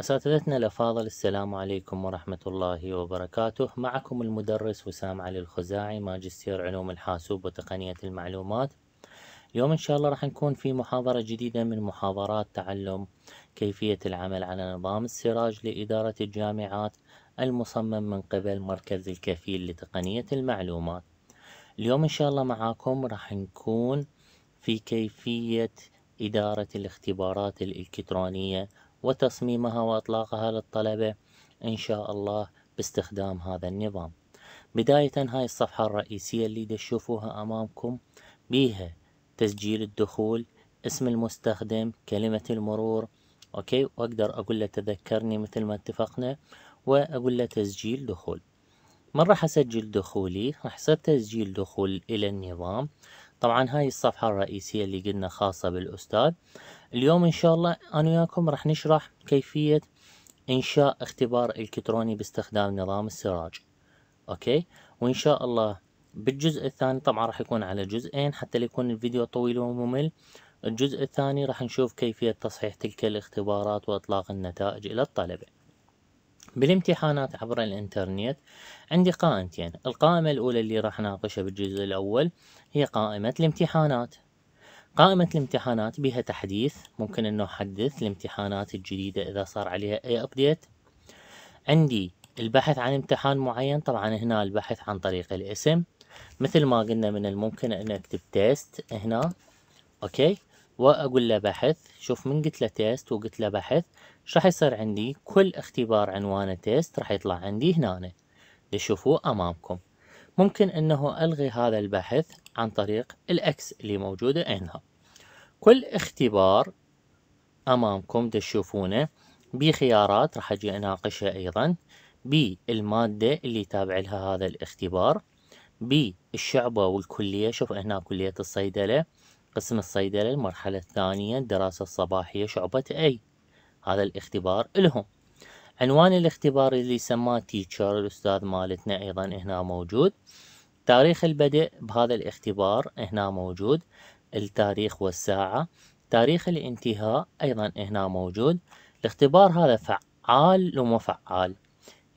أساتذتنا الأفاضل السلام عليكم ورحمة الله وبركاته معكم المدرس وسام علي الخزاعي ماجستير علوم الحاسوب وتقنية المعلومات اليوم إن شاء الله راح نكون في محاضرة جديدة من محاضرات تعلم كيفية العمل على نظام السراج لإدارة الجامعات المصمم من قبل مركز الكفيل لتقنية المعلومات اليوم إن شاء الله معاكم راح نكون في كيفية إدارة الاختبارات الإلكترونية وتصميمها وإطلاقها للطلبة إن شاء الله باستخدام هذا النظام بداية هاي الصفحة الرئيسية اللي تشوفوها أمامكم بيها تسجيل الدخول اسم المستخدم كلمة المرور أوكي وأقدر أقول له تذكرني مثل ما اتفقنا وأقول له تسجيل دخول من راح أسجل دخولي راح يصير تسجيل دخول إلى النظام طبعا هاي الصفحة الرئيسية اللي قلنا خاصة بالأستاذ اليوم إن شاء الله أنا وياكم راح نشرح كيفية إنشاء اختبار إلكتروني باستخدام نظام السراج أوكي وإن شاء الله بالجزء الثاني طبعا راح يكون على جزئين حتى لا يكون الفيديو طويل وممل الجزء الثاني راح نشوف كيفية تصحيح تلك الاختبارات وإطلاق النتائج إلى الطلبة بالامتحانات عبر الانترنت عندي قائمتين القائمة الأولى اللي راح ناقشها بالجزء الأول هي قائمة الامتحانات قائمة الامتحانات بها تحديث ممكن أنه أحدث الامتحانات الجديدة إذا صار عليها أي أبديت عندي البحث عن امتحان معين طبعا هنا البحث عن طريق الاسم مثل ما قلنا من الممكن أن أكتب تيست هنا أوكي واقول له بحث شوف من قلت له تيست وقلت له بحث ايش راح يصير عندي كل اختبار عنوانه تيست راح يطلع عندي هنا لشوفوه امامكم ممكن انه الغي هذا البحث عن طريق الاكس اللي موجوده هنا كل اختبار امامكم تشوفونه بخيارات راح اجي اناقشها ايضا بالماده اللي تابع لها هذا الاختبار بالشعبه والكليه شوف هنا كليه الصيدله قسم الصيدلة المرحلة الثانية الدراسة الصباحية شعبة أي هذا الاختبار إلهم عنوان الاختبار اللي سماه تيتشر الأستاذ مالتنا أيضا هنا موجود تاريخ البدء بهذا الاختبار هنا موجود التاريخ والساعة تاريخ الانتهاء أيضا هنا موجود الاختبار هذا فعال ومفعال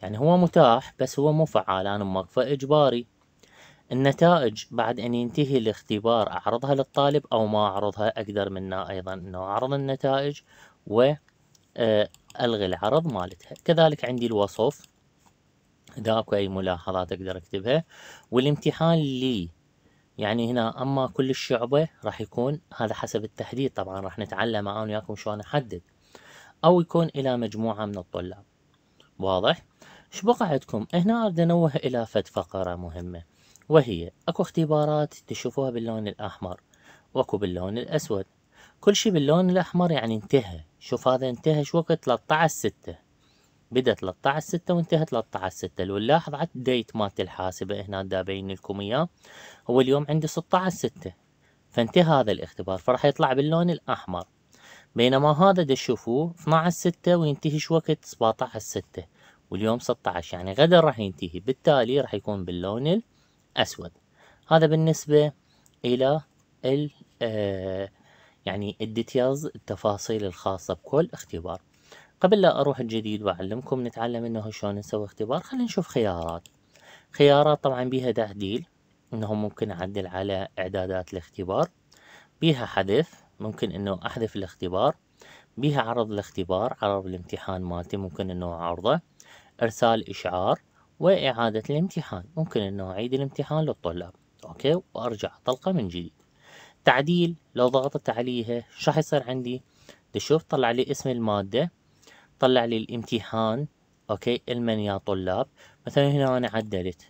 يعني هو متاح بس هو مو فعال أنا موقفه إجباري النتائج بعد أن ينتهي الاختبار أعرضها للطالب أو ما أعرضها أقدر منها أيضا أنه أعرض النتائج و آه، ألغي العرض مالتها كذلك عندي الوصف إذا أكو أي ملاحظات أقدر أكتبها والامتحان لي يعني هنا أما كل الشعبة راح يكون هذا حسب التحديد طبعا راح نتعلم أنا وياكم شلون أحدد أو يكون إلى مجموعة من الطلاب واضح؟ ايش بقى عندكم؟ هنا أريد أنوه إلى فد فقرة مهمة وهي أكو اختبارات تشوفوها باللون الأحمر وأكو باللون الأسود كل شيء باللون الأحمر يعني انتهى شوف هذا انتهى شو وقت 13 6 بدا 13 6 وانتهى 13 6 لو نلاحظ على الديت مالت الحاسبة هنا دابين لكم اياه هو اليوم عندي 16 6 فانتهى هذا الاختبار فراح يطلع باللون الأحمر بينما هذا تشوفوه 12 6 وينتهي شو وقت 17 6 واليوم 16 يعني غدا راح ينتهي بالتالي راح يكون باللون أسود هذا بالنسبة إلى ال آه، يعني الديتيلز التفاصيل الخاصة بكل اختبار قبل لا أروح الجديد وأعلمكم نتعلم إنه شلون نسوي اختبار خلينا نشوف خيارات خيارات طبعا بيها تعديل إنه ممكن أعدل على إعدادات الاختبار بيها حذف ممكن إنه أحذف الاختبار بيها عرض الاختبار عرض الامتحان مالتي ممكن إنه أعرضه إرسال إشعار وإعادة الامتحان ممكن أنه أعيد الامتحان للطلاب أوكي وأرجع طلقة من جديد تعديل لو ضغطت عليها شو راح يصير عندي تشوف طلع لي اسم المادة طلع لي الامتحان أوكي المن يا طلاب مثلا هنا أنا عدلت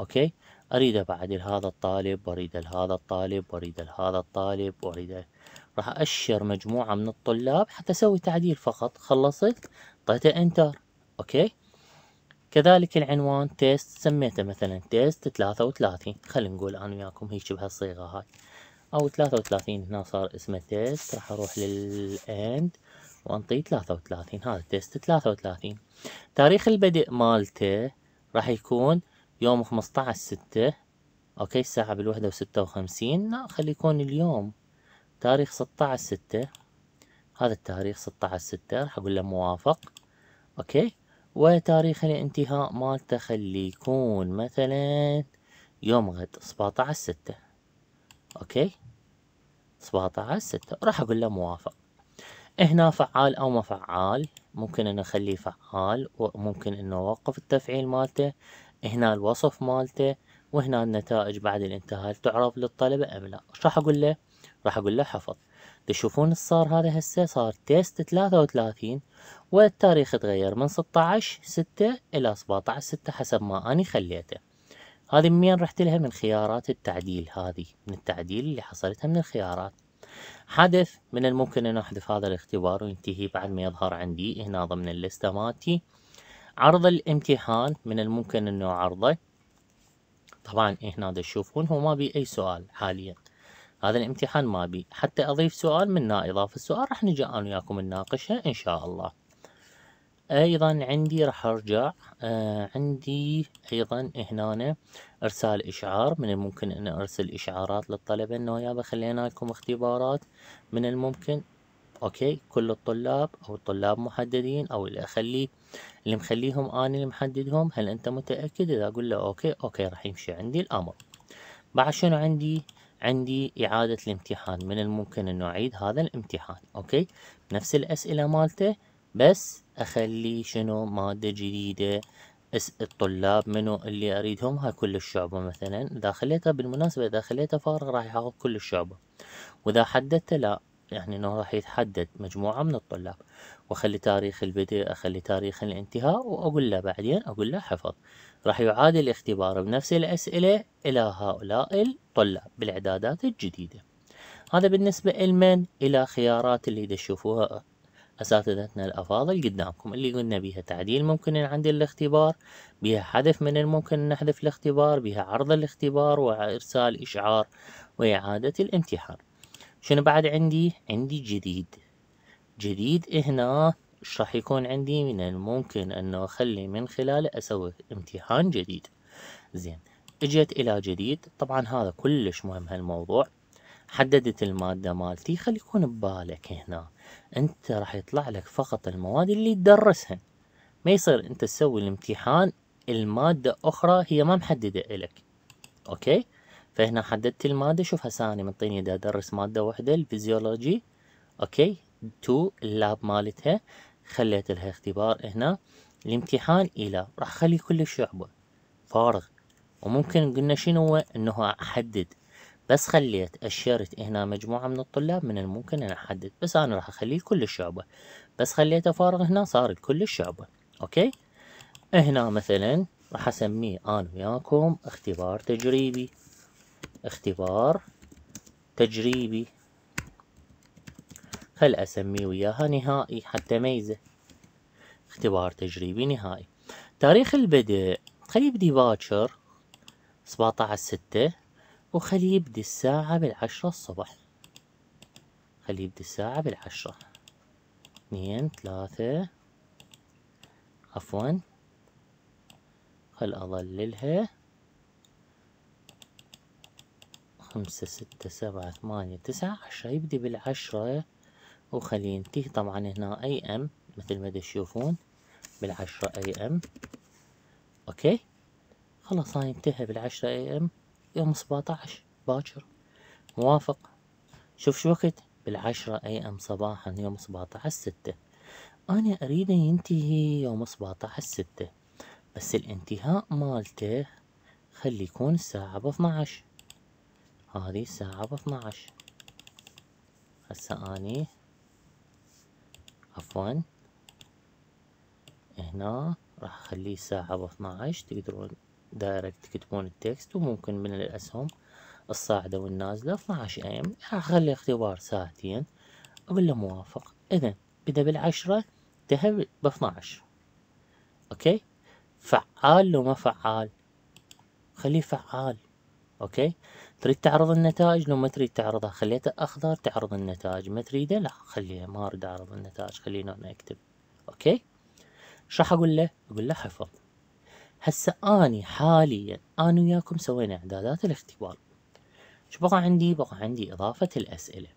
أوكي أريد بعد لهذا الطالب وأريد لهذا الطالب وأريد لهذا الطالب وأريد راح أشر مجموعة من الطلاب حتى أسوي تعديل فقط خلصت طيته انتر أوكي كذلك العنوان تيست سميته مثلا تيست ثلاثة وثلاثين خلينا نقول أنا وياكم هيك بهالصيغة هاي أو ثلاثة وثلاثين هنا صار اسمه تيست راح أروح للأند وأنطيه ثلاثة وثلاثين هذا تيست ثلاثة وثلاثين تاريخ البدء مالته راح يكون يوم خمسطعش ستة أوكي الساعة بالوحدة وستة وخمسين لا خلي يكون اليوم تاريخ سطعش ستة هذا التاريخ سطعش ستة راح أقول له موافق أوكي وتاريخ الانتهاء مالته خلي يكون مثلا يوم غد سبعة عشر ستة اوكي سبعة عشر ستة راح اقول له موافق هنا فعال او ما فعال ممكن انه اخليه فعال وممكن انه اوقف التفعيل مالته هنا الوصف مالته وهنا النتائج بعد الانتهاء تعرض للطلبة ام لا راح اقول له راح اقول له حفظ تشوفون صار هذا هسه صار تيست 33 والتاريخ تغير من 16 6 إلى 17 6 حسب ما أني خليته هذه من رحت لها من خيارات التعديل هذه من التعديل اللي حصلتها من الخيارات حدث من الممكن أن أحذف هذا الاختبار وينتهي بعد ما يظهر عندي هنا ضمن الليستة مالتي عرض الامتحان من الممكن أنه أعرضه طبعا هنا تشوفون هو ما بي أي سؤال حاليا هذا الامتحان ما بي حتى أضيف سؤال من إضافة السؤال راح نجي أنا وياكم نناقشها إن شاء الله أيضا عندي راح أرجع آه عندي أيضا هنا إرسال إشعار من الممكن أن أرسل إشعارات للطلبة أنه يابا خلينا لكم اختبارات من الممكن اوكي كل الطلاب او الطلاب محددين او اللي اخلي اللي مخليهم انا اللي محددهم هل انت متاكد اذا اقول له اوكي اوكي راح يمشي عندي الامر بعد شنو عندي عندي إعادة الامتحان من الممكن أن أعيد هذا الامتحان أوكي نفس الأسئلة مالته بس أخلي شنو مادة جديدة الطلاب منو اللي أريدهم هاي كل الشعبة مثلا إذا خليتها بالمناسبة إذا خليتها فارغ راح ياخذ كل الشعبة وإذا حددته لا يعني انه راح يتحدد مجموعة من الطلاب واخلي تاريخ البدء اخلي تاريخ الانتهاء واقول له بعدين اقول له حفظ راح يعاد الاختبار بنفس الأسئلة إلى هؤلاء الطلاب بالإعدادات الجديدة هذا بالنسبة لمن إلى خيارات اللي تشوفوها أساتذتنا الأفاضل قدامكم اللي قلنا بيها تعديل ممكن عند الاختبار بيها حذف من الممكن نحذف الاختبار بيها عرض الاختبار وإرسال إشعار وإعادة الامتحان شنو بعد عندي عندي جديد جديد هنا إيش راح يكون عندي من الممكن أنه أخلي من خلاله أسوي امتحان جديد زين اجيت إلى جديد طبعا هذا كلش مهم هالموضوع حددت المادة مالتي خلي يكون ببالك هنا انت راح يطلع لك فقط المواد اللي تدرسها ما يصير انت تسوي الامتحان المادة اخرى هي ما محددة الك اوكي فهنا حددت المادة شوف هسه انا منطيني ادرس مادة واحدة الفيزيولوجي اوكي تو اللاب مالتها خليت لها اختبار هنا الامتحان إلى راح أخلي كل شعبة فارغ وممكن قلنا شنو أنه أحدد بس خليت اشرت هنا مجموعة من الطلاب من الممكن أن أحدد بس أنا راح اخلي كل الشعبة بس خليته فارغ هنا صار كل الشعبة أوكي هنا مثلا راح أسميه أنا وياكم اختبار تجريبي اختبار تجريبي خل أسمي وياها نهائي حتى ميزة اختبار تجريبي نهائي تاريخ البدء خلي يبدي باكر 17 ستة وخلي يبدي الساعة بالعشرة الصبح خلي يبدي الساعة بالعشرة اثنين ثلاثة عفوا خل أظللها خمسة ستة سبعة ثمانية تسعة عشرة يبدي بالعشرة وخلي ينتهي طبعا هنا اي ام مثل ما تشوفون بالعشرة اي ام اوكي خلاص هاي انتهى بالعشرة اي ام يوم سباطعش باكر موافق شوف شو وقت بالعشرة اي ام صباحا يوم سباطعش ستة انا اريده ينتهي يوم سباطعش ستة بس الانتهاء مالته خلي يكون الساعة باثنعش هذه الساعة باثنعش هسه اني عفوا هنا راح اخليه ساعة 12 تقدرون دايركت تكتبون التكست وممكن من الأسهم الصاعدة والنازلة 12 أيام راح أخلي اختبار ساعتين له موافق إذا بدأ بالعشرة انتهى ب 12 أوكي فعال لو ما فعال خليه فعال أوكي تريد تعرض النتائج لو ما تريد تعرضها خليته أخضر تعرض النتائج ما تريده لا خليه ما أريد أعرض النتائج خلينا أنا أكتب أوكي شو راح أقول له أقول له حفظ هسه أني حاليا أنا وياكم سوينا إعدادات الاختبار شو بقى عندي بقى عندي إضافة الأسئلة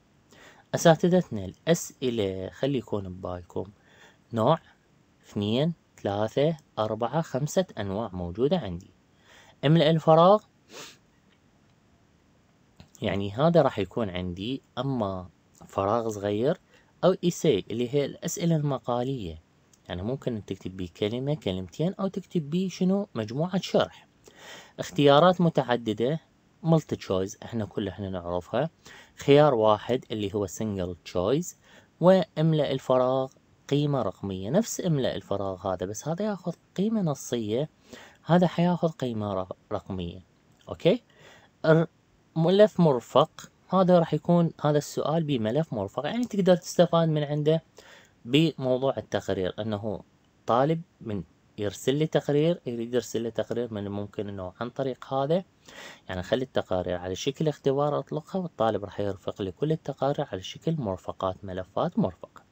أساتذتنا الأسئلة خلي يكون ببالكم نوع اثنين ثلاثة أربعة خمسة أنواع موجودة عندي املأ الفراغ يعني هذا راح يكون عندي أما فراغ صغير أو ايسي اللي هي الأسئلة المقالية يعني ممكن تكتب بيه كلمة كلمتين أو تكتب بيه شنو مجموعة شرح اختيارات متعددة ملتي تشويز احنا كل احنا نعرفها خيار واحد اللي هو سنجل تشويز واملأ الفراغ قيمة رقمية نفس املأ الفراغ هذا بس هذا ياخذ قيمة نصية هذا حياخذ قيمة رقمية اوكي ملف مرفق هذا راح يكون هذا السؤال بملف مرفق يعني تقدر تستفاد من عنده بموضوع التقرير انه طالب من يرسل لي تقرير يريد يرسل لي تقرير من الممكن انه عن طريق هذا يعني خلي التقارير على شكل اختبار اطلقها والطالب راح يرفق لي كل التقارير على شكل مرفقات ملفات مرفقة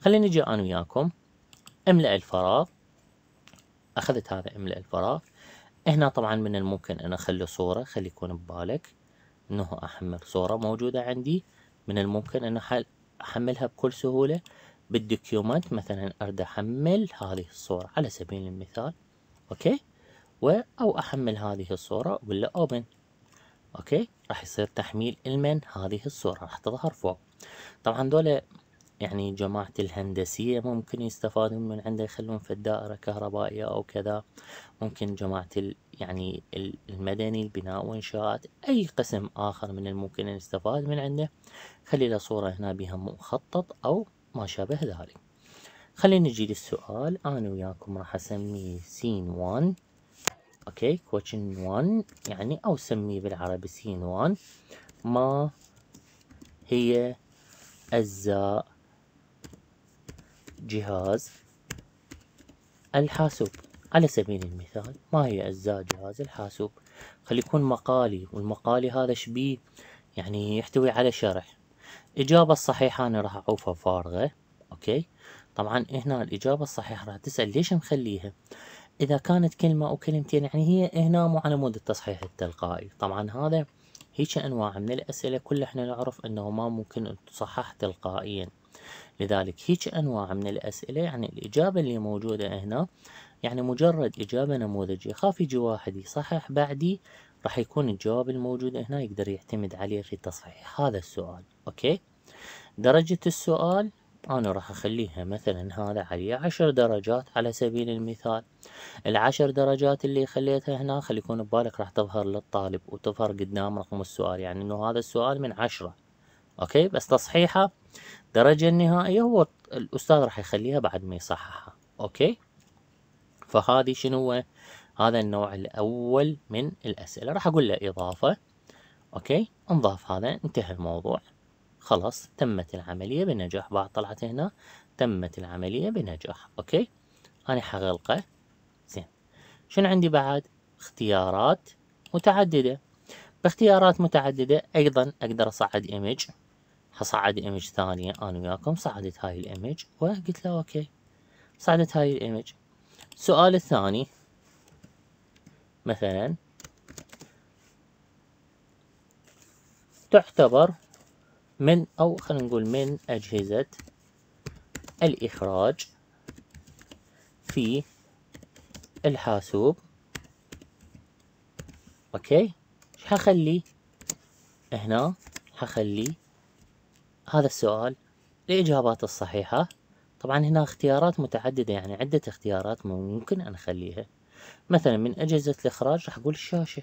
خليني نجي انا وياكم املأ الفراغ اخذت هذا املأ الفراغ هنا طبعا من الممكن ان اخلي صورة خلي يكون ببالك انه احمل صورة موجودة عندي من الممكن انه احملها بكل سهولة بالدوكيومنت مثلا اريد احمل هذه الصورة على سبيل المثال اوكي و او احمل هذه الصورة ولا اوبن اوكي راح يصير تحميل المن هذه الصورة راح تظهر فوق طبعا دول يعني جماعة الهندسية ممكن يستفادون من عنده يخلون في الدائرة كهربائية أو كذا ممكن جماعة ال يعني المدني البناء وإنشاءات أي قسم آخر من الممكن أن يستفاد من عنده خلي له صورة هنا بها مخطط أو ما شابه ذلك خلينا نجي للسؤال أنا وياكم راح أسمي سين 1 أوكي كوتشن 1 يعني أو سميه بالعربي سين 1 ما هي أجزاء جهاز الحاسوب على سبيل المثال ما هي أجزاء جهاز الحاسوب خلي يكون مقالي والمقالي هذا شبيه يعني يحتوي على شرح الإجابة الصحيحة أنا راح أعوفها فارغة أوكي طبعا هنا الإجابة الصحيحة راح تسأل ليش مخليها إذا كانت كلمة أو كلمتين يعني هي هنا مو على مود التصحيح التلقائي طبعا هذا هيك أنواع من الأسئلة كل احنا نعرف أنه ما ممكن أن تصحح تلقائيا لذلك هيك أنواع من الأسئلة يعني الإجابة اللي موجودة هنا يعني مجرد إجابة نموذجية خاف يجي واحد يصحح بعدي راح يكون الجواب الموجود هنا يقدر يعتمد عليه في تصحيح هذا السؤال أوكي درجة السؤال أنا راح أخليها مثلا هذا عليه عشر درجات على سبيل المثال العشر درجات اللي خليتها هنا خلي يكون ببالك راح تظهر للطالب وتظهر قدام رقم السؤال يعني أنه هذا السؤال من عشرة أوكي بس تصحيحه الدرجة النهائية هو الأستاذ راح يخليها بعد ما يصححها أوكي فهذه شنو هو هذا النوع الأول من الأسئلة راح أقول له إضافة أوكي انضاف هذا انتهى الموضوع خلاص تمت العملية بنجاح بعد طلعت هنا تمت العملية بنجاح أوكي أنا حغلقه زين شنو عندي بعد اختيارات متعددة باختيارات متعددة أيضا أقدر أصعد إيمج فصعد ايمج ثانية انا وياكم صعدت هاي الايمج وقلت له اوكي صعدت هاي الايمج السؤال الثاني مثلا تعتبر من او خلينا نقول من اجهزة الاخراج في الحاسوب اوكي ايش حخلي هنا حخلي هذا السؤال الإجابات الصحيحة طبعا هنا اختيارات متعددة يعني عدة اختيارات ممكن أن أخليها مثلا من أجهزة الإخراج راح أقول الشاشة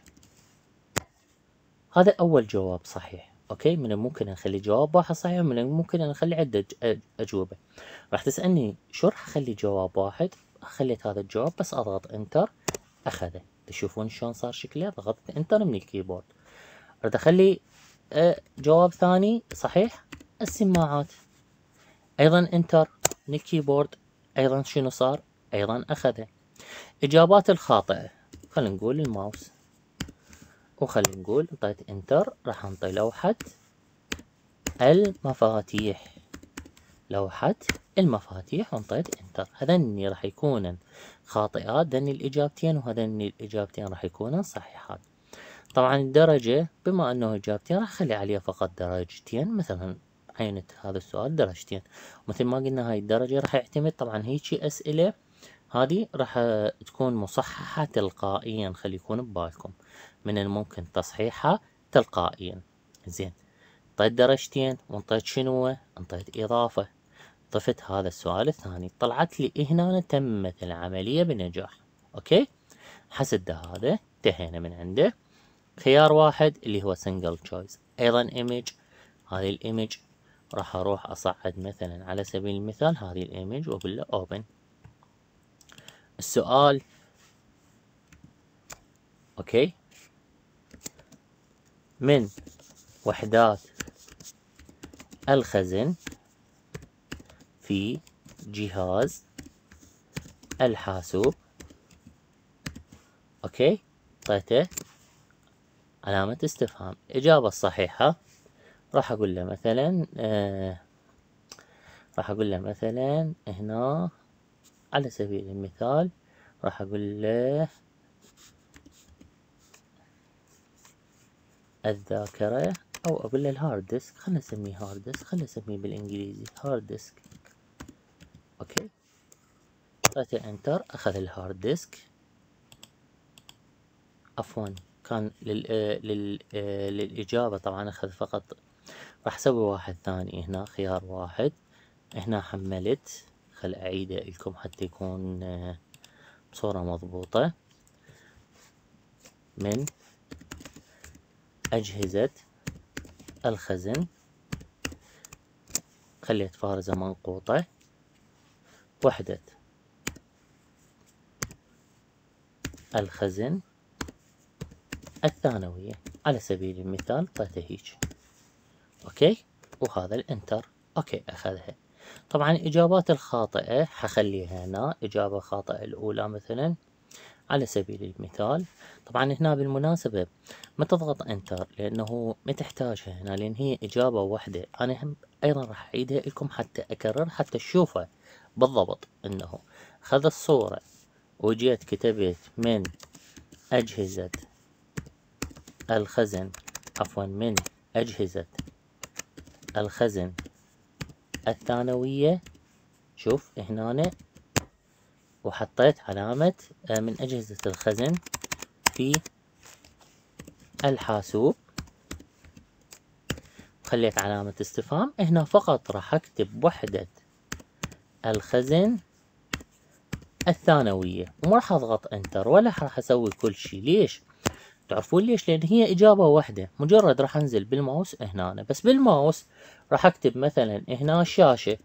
هذا أول جواب صحيح أوكي من الممكن أن أخلي جواب واحد صحيح ومن الممكن أن أخلي عدة أجوبة راح تسألني شو راح أخلي جواب واحد خليت هذا الجواب بس أضغط إنتر أخذه تشوفون شلون صار شكله ضغطت إنتر من الكيبورد أريد أخلي آه، جواب ثاني صحيح السماعات ايضا انتر الكيبورد ايضا شنو صار ايضا اخذه اجابات الخاطئة خلينا نقول الماوس وخلينا نقول انطيت انتر راح انطي لوحة المفاتيح لوحة المفاتيح وانطيت انتر هذني راح يكونن خاطئات ذني الاجابتين وهذني الاجابتين راح يكونن صحيحات طبعا الدرجة بما انه اجابتين راح اخلي عليها فقط درجتين مثلا عينة هذا السؤال درجتين مثل ما قلنا هاي الدرجة راح يعتمد طبعا هيجي أسئلة هذه راح تكون مصححة تلقائيا خلي يكون ببالكم من الممكن تصحيحها تلقائيا زين طيب انطيت درجتين وانطيت شنو انطيت إضافة طفت هذا السؤال الثاني طلعت لي هنا تمت العملية بنجاح أوكي حسد هذا انتهينا من عنده خيار واحد اللي هو سنجل تشويس ايضا ايمج هذه الايمج راح اروح اصعد مثلا على سبيل المثال هذه الايمج واقول له اوبن السؤال اوكي من وحدات الخزن في جهاز الحاسوب اوكي اعطيته علامة استفهام اجابة الصحيحة راح اقول له مثلا آه، راح اقول له مثلا هنا على سبيل المثال راح اقول له الذاكرة او اقول له الهارد ديسك خلنا نسميه هارد ديسك خلنا نسميه بالانجليزي هارد ديسك اوكي ضغط انتر اخذ الهارد ديسك عفوا كان آه، آه، للإجابة طبعا أخذ فقط راح أسوي واحد ثاني هنا خيار واحد هنا حملت خل أعيده لكم حتى يكون آه، بصورة مضبوطة من أجهزة الخزن خليت فارزة منقوطة وحدة الخزن الثانوية على سبيل المثال طيته هيج اوكي وهذا الانتر اوكي اخذها طبعا الاجابات الخاطئة حخليها هنا اجابة خاطئة الاولى مثلا على سبيل المثال طبعا هنا بالمناسبة ما تضغط انتر لانه ما تحتاجها هنا لان هي اجابة واحدة انا هم ايضا راح اعيدها لكم حتى اكرر حتى تشوفه بالضبط انه خذ الصورة وجيت كتبت من اجهزة الخزن عفوا من أجهزة الخزن الثانوية شوف هنا وحطيت علامة آه، من أجهزة الخزن في الحاسوب وخليت علامة استفهام هنا فقط راح أكتب وحدة الخزن الثانوية وما راح أضغط انتر ولا راح أسوي كل شيء ليش؟ تعرفون ليش لان هي اجابة واحدة مجرد راح انزل بالماوس هنا بس بالماوس راح اكتب مثلا هنا الشاشة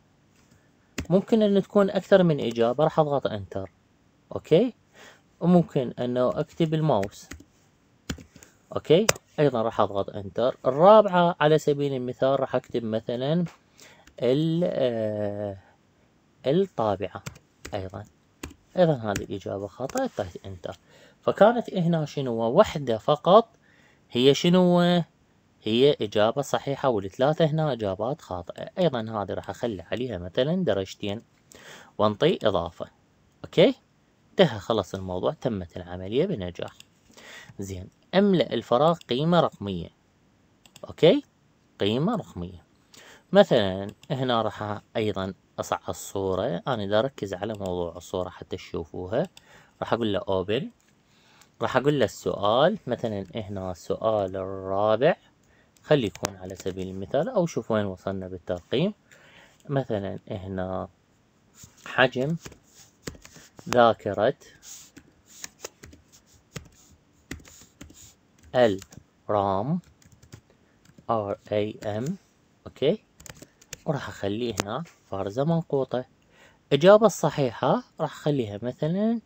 ممكن ان تكون اكثر من اجابة راح اضغط انتر اوكي وممكن انه اكتب الماوس اوكي ايضا راح اضغط انتر الرابعة على سبيل المثال راح اكتب مثلا آه، الطابعة ايضا ايضا هذه الاجابة خطا، طيب انتر فكانت هنا شنو وحدة فقط هي شنو هي إجابة صحيحة والثلاثة هنا إجابات خاطئة أيضا هذه راح أخلي عليها مثلا درجتين وانطي إضافة أوكي انتهى خلص الموضوع تمت العملية بنجاح زين أملأ الفراغ قيمة رقمية أوكي قيمة رقمية مثلا هنا راح أيضا أصعد الصورة أنا دا أركز على موضوع الصورة حتى تشوفوها راح أقول له أوبن راح أقول له السؤال مثلا هنا السؤال الرابع خلي يكون على سبيل المثال أو شوف وين وصلنا بالترقيم مثلا هنا حجم ذاكرة الرام ار اي ام اوكي وراح اخليه هنا فارزة منقوطة الإجابة الصحيحة راح أخليها مثلا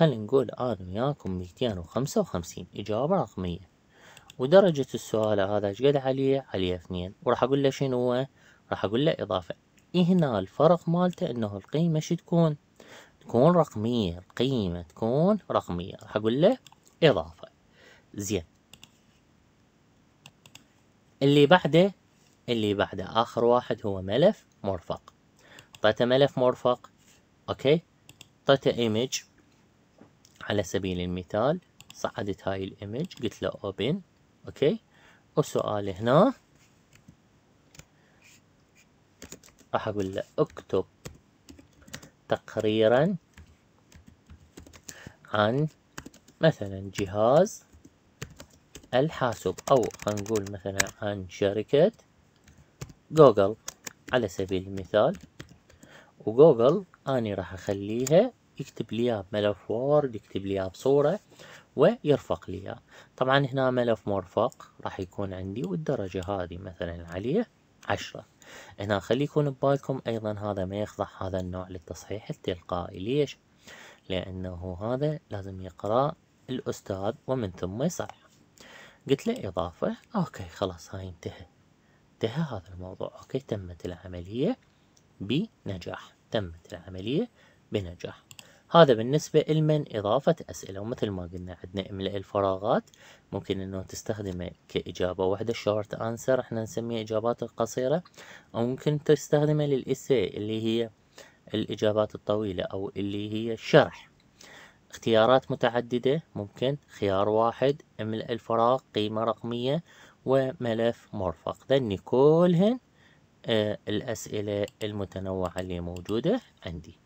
خلينا نقول أنا وياكم ميتين وخمسة وخمسين إجابة رقمية ودرجة السؤال هذا ايش عليه؟ عليه اثنين وراح أقول له شنو هو؟ راح أقول له إضافة هنا الفرق مالته إنه القيمة شو تكون؟ تكون رقمية القيمة تكون رقمية راح أقول له إضافة زين اللي بعده اللي بعده آخر واحد هو ملف مرفق طيته ملف مرفق أوكي طيته إيمج على سبيل المثال صعدت هاي الايمج قلت له اوبن اوكي وسؤال هنا راح اقول له اكتب تقريرا عن مثلا جهاز الحاسوب او نقول مثلا عن شركة جوجل على سبيل المثال وجوجل اني راح اخليها يكتب لي بملف وورد يكتب لي بصورة ويرفق لي طبعا هنا ملف مرفق راح يكون عندي والدرجة هذه مثلا عليه عشرة هنا خلي يكون ببالكم أيضا هذا ما يخضع هذا النوع للتصحيح التلقائي ليش؟ لأنه هذا لازم يقرأ الأستاذ ومن ثم يصحح قلت له إضافة أوكي خلاص هاي انتهى انتهى هذا الموضوع أوكي تمت العملية بنجاح تمت العملية بنجاح هذا بالنسبة لمن إضافة أسئلة ومثل ما قلنا عندنا إملاء الفراغات ممكن إنه تستخدمه كإجابة واحدة شورت أنسر إحنا نسميه إجابات القصيرة أو ممكن تستخدمه للإسي اللي هي الإجابات الطويلة أو اللي هي الشرح اختيارات متعددة ممكن خيار واحد إملاء الفراغ قيمة رقمية وملف مرفق ذني كلهن آه، الأسئلة المتنوعة اللي موجودة عندي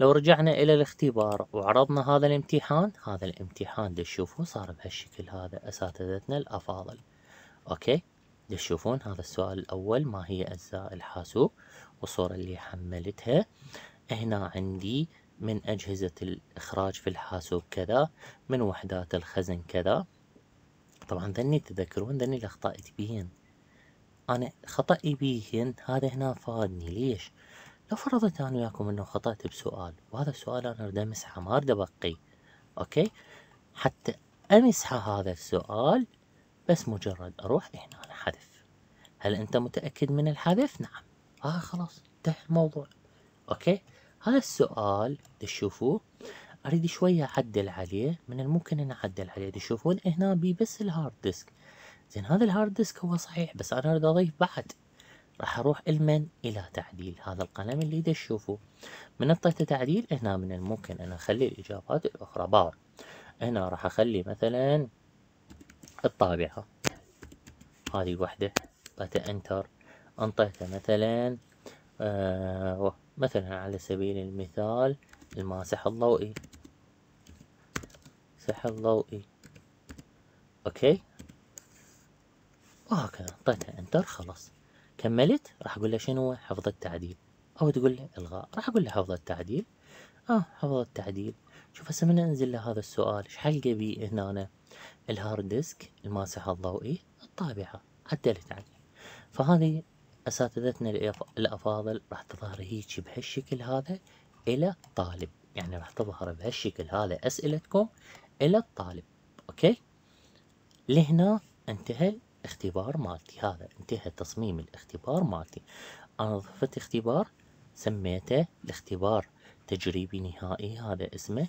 لو رجعنا إلى الاختبار وعرضنا هذا الامتحان هذا الامتحان دشوفوا صار بهالشكل هذا أساتذتنا الأفاضل أوكي دشوفون هذا السؤال الأول ما هي أجزاء الحاسوب والصورة اللي حملتها هنا عندي من أجهزة الإخراج في الحاسوب كذا من وحدات الخزن كذا طبعا ذني تذكرون ذني الأخطاء تبين أنا خطأي بيهن هذا هنا فادني ليش؟ لو فرضت أنا وياكم أنه خطأت بسؤال وهذا السؤال أنا أريد أمسحه ما أريد أبقيه أوكي حتى أمسح هذا السؤال بس مجرد أروح هنا أنا حذف هل أنت متأكد من الحذف؟ نعم آه خلاص انتهى الموضوع أوكي هذا السؤال تشوفوه أريد شوية أعدل عليه من الممكن أن أعدل عليه تشوفون هنا بي بس الهارد ديسك زين هذا الهارد ديسك هو صحيح بس أنا أريد أضيف بعد راح اروح المن الى تعديل هذا القلم اللي تشوفوه من نطيت تعديل هنا من الممكن انا اخلي الاجابات الاخرى بار هنا راح اخلي مثلا الطابعة هذه وحدة انطيته انتر انطيته مثلا آه مثلا على سبيل المثال الماسح الضوئي سح الضوئي اوكي وهكذا انطيته انتر خلاص كملت راح اقول له شنو حفظ التعديل او تقول له الغاء راح اقول له حفظ التعديل اه حفظ التعديل شوف هسه من انزل له هذا السؤال ايش حلقه بي هنا أنا الهارد ديسك الماسحه الضوئي الطابعه عدلت عليه فهذه اساتذتنا الافاضل راح تظهر هيك بهالشكل هذا الى الطالب يعني راح تظهر بهالشكل هذا اسئلتكم الى الطالب اوكي لهنا انتهى اختبار مالتي هذا انتهى تصميم الاختبار مالتي أنا ضفت اختبار سميته الاختبار تجريبي نهائي هذا اسمه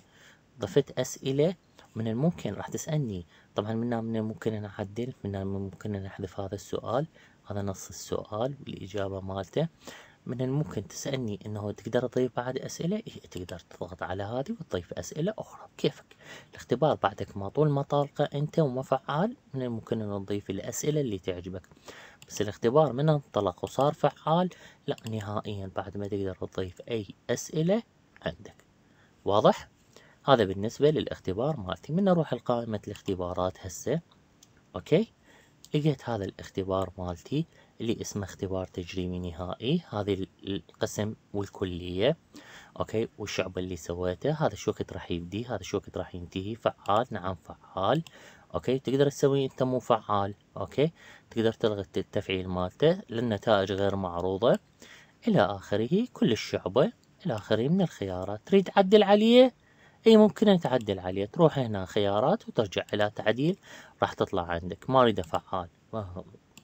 ضفت أسئلة من الممكن راح تسألني طبعا من من الممكن أنا أعدل من الممكن أنا أحذف هذا السؤال هذا نص السؤال والاجابة مالته من الممكن تسألني أنه تقدر تضيف بعد أسئلة إيه تقدر تضغط على هذه وتضيف أسئلة أخرى بكيفك الاختبار بعدك ما طول ما طالقة أنت وما فعال من الممكن أن تضيف الأسئلة اللي تعجبك بس الاختبار من انطلق وصار فعال لا نهائيا بعد ما تقدر تضيف أي أسئلة عندك واضح؟ هذا بالنسبة للاختبار مالتي من نروح لقائمة الاختبارات هسه أوكي لقيت هذا الاختبار مالتي اللي اسمه اختبار تجريمي نهائي هذه القسم والكلية اوكي والشعبة اللي سويته هذا شو وقت راح يبدي هذا شو وقت راح ينتهي فعال نعم فعال اوكي تقدر تسوي انت مو فعال اوكي تقدر تلغي التفعيل مالته للنتائج غير معروضة الى اخره كل الشعبة الى اخره من الخيارات تريد تعدل عليه اي ممكن تعدل عليه تروح هنا خيارات وترجع الى تعديل راح تطلع عندك ما اريد فعال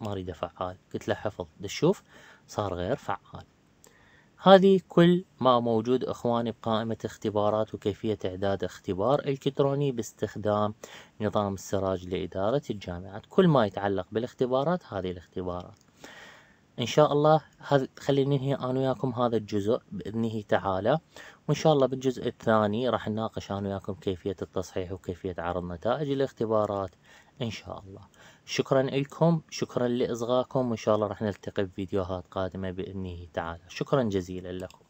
ما أريده فعال قلت له حفظ دشوف صار غير فعال هذه كل ما موجود إخواني بقائمة اختبارات وكيفية إعداد اختبار إلكتروني باستخدام نظام السراج لإدارة الجامعات كل ما يتعلق بالاختبارات هذه الاختبارات إن شاء الله هذ... ننهي أنا وياكم هذا الجزء بإذنه تعالى وإن شاء الله بالجزء الثاني راح نناقش أنا وياكم كيفية التصحيح وكيفية عرض نتائج الاختبارات إن شاء الله شكرا لكم شكرا لإصغائكم وإن شاء الله راح نلتقي بفيديوهات قادمة بإذنه تعالى شكرا جزيلا لكم